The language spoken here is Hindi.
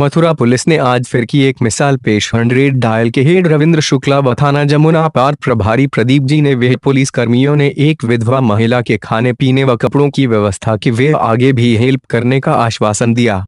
मथुरा पुलिस ने आज फिर की एक मिसाल पेश हंड्रेड डायल के हेड रविंद्र शुक्ला व थाना जमुना पार प्रभारी प्रदीप जी ने वे पुलिस कर्मियों ने एक विधवा महिला के खाने पीने व कपड़ों की व्यवस्था की वे आगे भी हेल्प करने का आश्वासन दिया